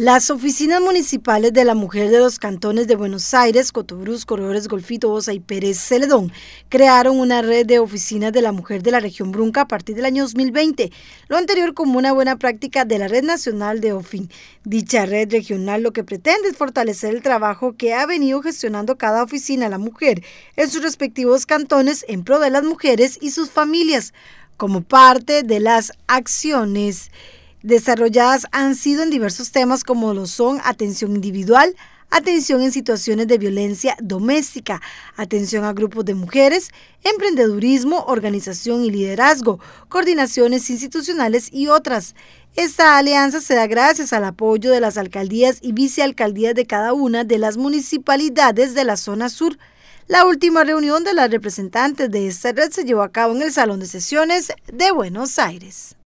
Las oficinas municipales de la mujer de los cantones de Buenos Aires, Cotobruz, Corredores, Golfito, Bosa y Pérez Celedón crearon una red de oficinas de la mujer de la región Brunca a partir del año 2020, lo anterior como una buena práctica de la red nacional de OFIN. Dicha red regional lo que pretende es fortalecer el trabajo que ha venido gestionando cada oficina de la mujer en sus respectivos cantones en pro de las mujeres y sus familias, como parte de las acciones desarrolladas han sido en diversos temas como lo son atención individual, atención en situaciones de violencia doméstica, atención a grupos de mujeres, emprendedurismo, organización y liderazgo, coordinaciones institucionales y otras. Esta alianza se da gracias al apoyo de las alcaldías y vicealcaldías de cada una de las municipalidades de la zona sur. La última reunión de las representantes de esta red se llevó a cabo en el Salón de Sesiones de Buenos Aires.